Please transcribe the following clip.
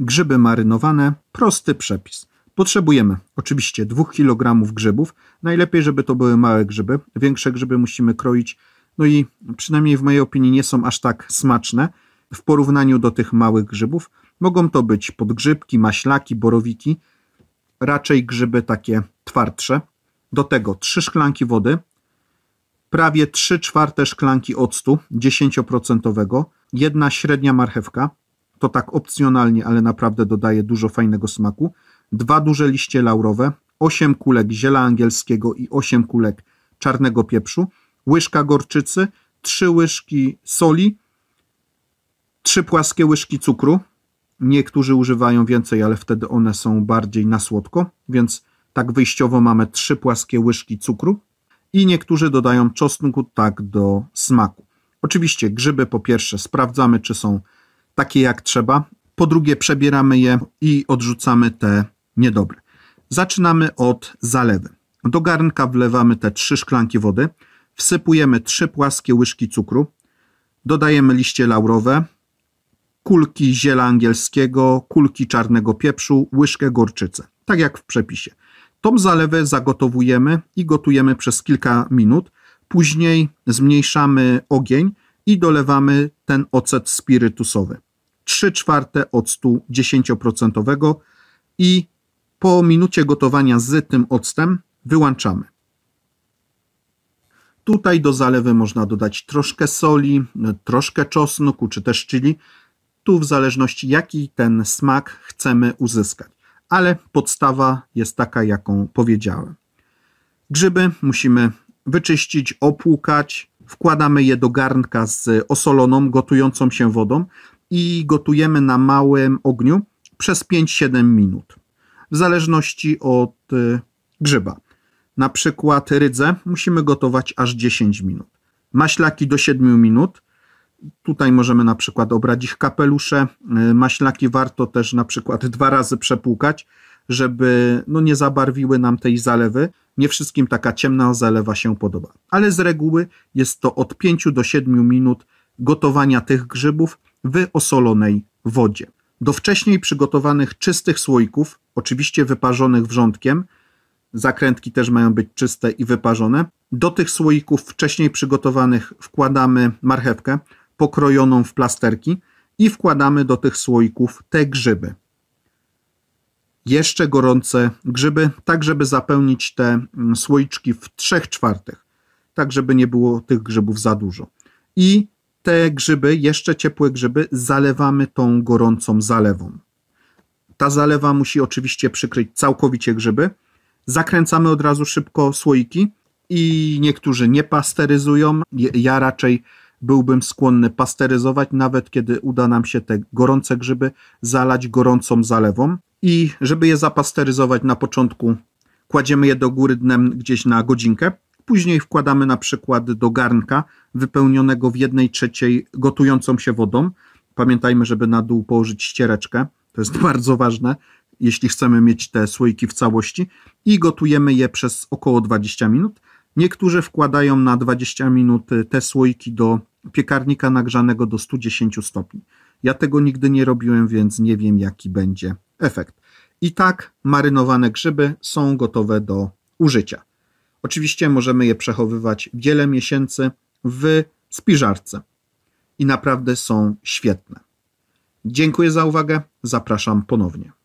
grzyby marynowane, prosty przepis. Potrzebujemy oczywiście 2 kg grzybów, najlepiej żeby to były małe grzyby, większe grzyby musimy kroić, no i przynajmniej w mojej opinii nie są aż tak smaczne w porównaniu do tych małych grzybów. Mogą to być podgrzybki, maślaki, borowiki, raczej grzyby takie twardsze. Do tego 3 szklanki wody, prawie 3 czwarte szklanki octu 10%, jedna średnia marchewka, to tak opcjonalnie, ale naprawdę dodaje dużo fajnego smaku. Dwa duże liście laurowe, osiem kulek ziela angielskiego i osiem kulek czarnego pieprzu, łyżka gorczycy, trzy łyżki soli, trzy płaskie łyżki cukru. Niektórzy używają więcej, ale wtedy one są bardziej na słodko, więc tak wyjściowo mamy trzy płaskie łyżki cukru i niektórzy dodają czosnku tak do smaku. Oczywiście grzyby po pierwsze sprawdzamy, czy są takie jak trzeba. Po drugie, przebieramy je i odrzucamy te niedobre. Zaczynamy od zalewy. Do garnka wlewamy te trzy szklanki wody, wsypujemy trzy płaskie łyżki cukru, dodajemy liście laurowe, kulki ziela angielskiego, kulki czarnego pieprzu, łyżkę gorczycy, tak jak w przepisie. Tą zalewę zagotowujemy i gotujemy przez kilka minut. Później zmniejszamy ogień i dolewamy ten ocet spirytusowy. 3 czwarte octu 10% i po minucie gotowania z tym octem wyłączamy. Tutaj do zalewy można dodać troszkę soli, troszkę czosnku czy też chili, tu w zależności jaki ten smak chcemy uzyskać. Ale podstawa jest taka, jaką powiedziałem. Grzyby musimy wyczyścić, opłukać. Wkładamy je do garnka z osoloną, gotującą się wodą i gotujemy na małym ogniu przez 5-7 minut, w zależności od y, grzyba. Na przykład rydzę musimy gotować aż 10 minut. Maślaki do 7 minut. Tutaj możemy na przykład obrać ich kapelusze. Y, maślaki warto też na przykład dwa razy przepłukać, żeby no, nie zabarwiły nam tej zalewy. Nie wszystkim taka ciemna zalewa się podoba, ale z reguły jest to od 5 do 7 minut gotowania tych grzybów w osolonej wodzie. Do wcześniej przygotowanych czystych słoików, oczywiście wyparzonych wrzątkiem, zakrętki też mają być czyste i wyparzone. Do tych słoików wcześniej przygotowanych wkładamy marchewkę pokrojoną w plasterki i wkładamy do tych słoików te grzyby. Jeszcze gorące grzyby, tak żeby zapełnić te mm, słoiczki w 3 czwartych, tak żeby nie było tych grzybów za dużo. I te grzyby, jeszcze ciepłe grzyby, zalewamy tą gorącą zalewą. Ta zalewa musi oczywiście przykryć całkowicie grzyby. Zakręcamy od razu szybko słoiki i niektórzy nie pasteryzują. Ja raczej byłbym skłonny pasteryzować, nawet kiedy uda nam się te gorące grzyby zalać gorącą zalewą. I żeby je zapasteryzować na początku, kładziemy je do góry dnem gdzieś na godzinkę. Później wkładamy na przykład do garnka wypełnionego w jednej trzeciej gotującą się wodą. Pamiętajmy, żeby na dół położyć ściereczkę. To jest bardzo ważne, jeśli chcemy mieć te słoiki w całości. I gotujemy je przez około 20 minut. Niektórzy wkładają na 20 minut y, te słoiki do piekarnika nagrzanego do 110 stopni. Ja tego nigdy nie robiłem, więc nie wiem, jaki będzie efekt. I tak marynowane grzyby są gotowe do użycia. Oczywiście możemy je przechowywać wiele miesięcy w spiżarce i naprawdę są świetne. Dziękuję za uwagę, zapraszam ponownie.